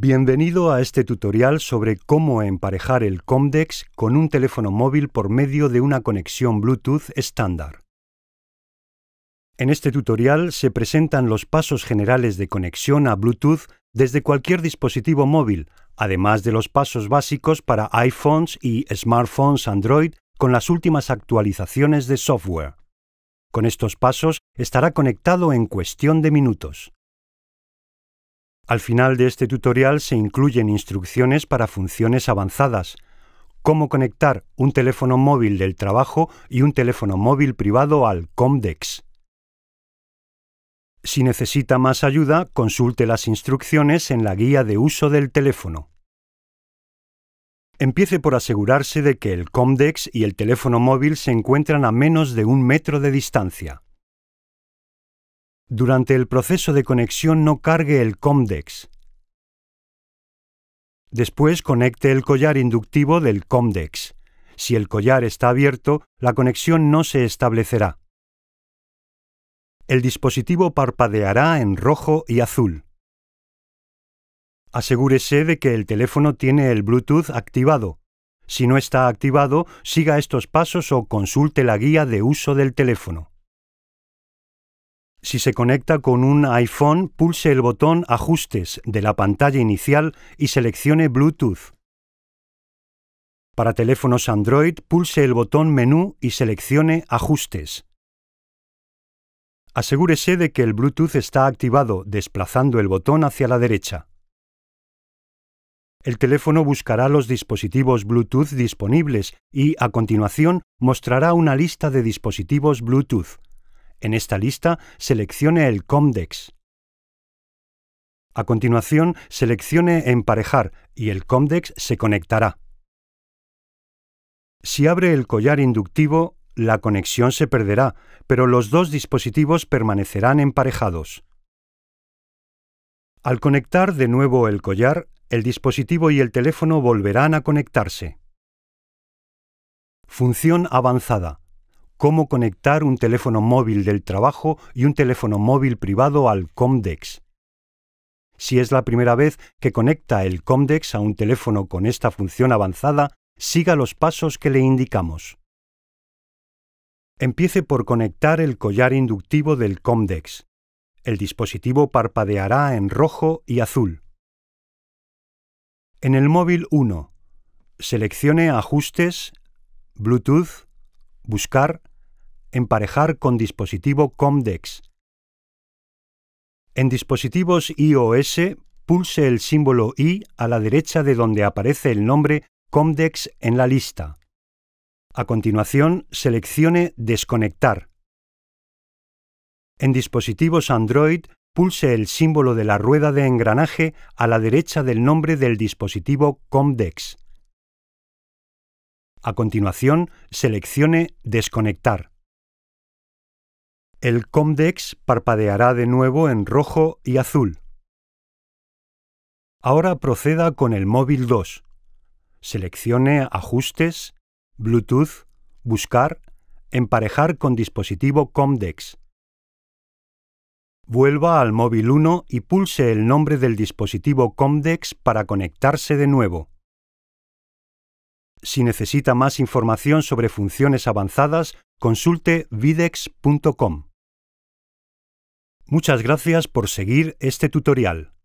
Bienvenido a este tutorial sobre cómo emparejar el Comdex con un teléfono móvil por medio de una conexión Bluetooth estándar. En este tutorial se presentan los pasos generales de conexión a Bluetooth desde cualquier dispositivo móvil, además de los pasos básicos para iPhones y smartphones Android con las últimas actualizaciones de software. Con estos pasos estará conectado en cuestión de minutos. Al final de este tutorial se incluyen instrucciones para funciones avanzadas, cómo conectar un teléfono móvil del trabajo y un teléfono móvil privado al Comdex. Si necesita más ayuda, consulte las instrucciones en la guía de uso del teléfono. Empiece por asegurarse de que el Comdex y el teléfono móvil se encuentran a menos de un metro de distancia. Durante el proceso de conexión no cargue el COMDEX. Después conecte el collar inductivo del COMDEX. Si el collar está abierto, la conexión no se establecerá. El dispositivo parpadeará en rojo y azul. Asegúrese de que el teléfono tiene el Bluetooth activado. Si no está activado, siga estos pasos o consulte la guía de uso del teléfono. Si se conecta con un iPhone, pulse el botón Ajustes de la pantalla inicial y seleccione Bluetooth. Para teléfonos Android, pulse el botón Menú y seleccione Ajustes. Asegúrese de que el Bluetooth está activado desplazando el botón hacia la derecha. El teléfono buscará los dispositivos Bluetooth disponibles y, a continuación, mostrará una lista de dispositivos Bluetooth. En esta lista seleccione el COMDEX. A continuación, seleccione Emparejar y el COMDEX se conectará. Si abre el collar inductivo, la conexión se perderá, pero los dos dispositivos permanecerán emparejados. Al conectar de nuevo el collar, el dispositivo y el teléfono volverán a conectarse. Función avanzada cómo conectar un teléfono móvil del trabajo y un teléfono móvil privado al Comdex. Si es la primera vez que conecta el Comdex a un teléfono con esta función avanzada, siga los pasos que le indicamos. Empiece por conectar el collar inductivo del Comdex. El dispositivo parpadeará en rojo y azul. En el móvil 1, seleccione Ajustes, Bluetooth, Buscar emparejar con dispositivo COMDEX. En dispositivos iOS, pulse el símbolo I a la derecha de donde aparece el nombre COMDEX en la lista. A continuación, seleccione Desconectar. En dispositivos Android, pulse el símbolo de la rueda de engranaje a la derecha del nombre del dispositivo COMDEX. A continuación, seleccione Desconectar. El Comdex parpadeará de nuevo en rojo y azul. Ahora proceda con el móvil 2. Seleccione Ajustes, Bluetooth, Buscar, Emparejar con dispositivo Comdex. Vuelva al móvil 1 y pulse el nombre del dispositivo Comdex para conectarse de nuevo. Si necesita más información sobre funciones avanzadas, consulte videx.com. Muchas gracias por seguir este tutorial.